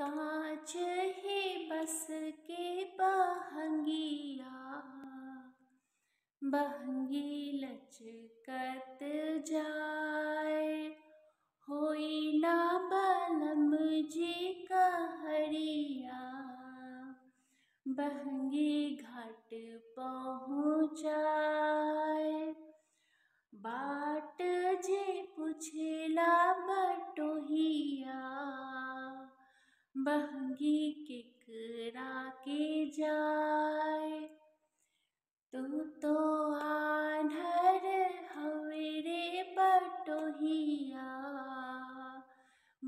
कांच है बस के बहंगिया बहंगी लचकत जाए होई ना बलम जी कहरिया बहंगी घाट पहुँचाए बाट जे पुछला बटोही जोगी केकरा के जाए तू तो आनर हवरे बटोहिया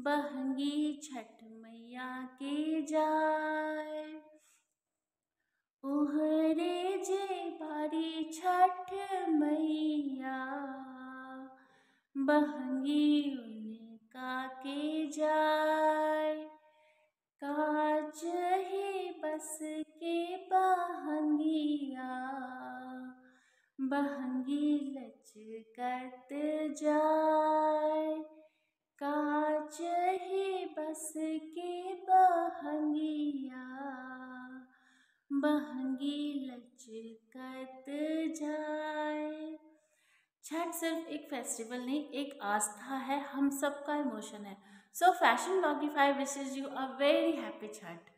बहंगी छठ मैया के जाए उहरे जे बारी छठ मैया बहंगी उनका के जाए के बहंगिया बहंगी लचकत जाए काच ही बस के बहंगिया बहंगी लच लचकत जाए छठ सिर्फ एक फेस्टिवल नहीं एक आस्था है हम सबका इमोशन है so fashion five wishes you a very happy Chhath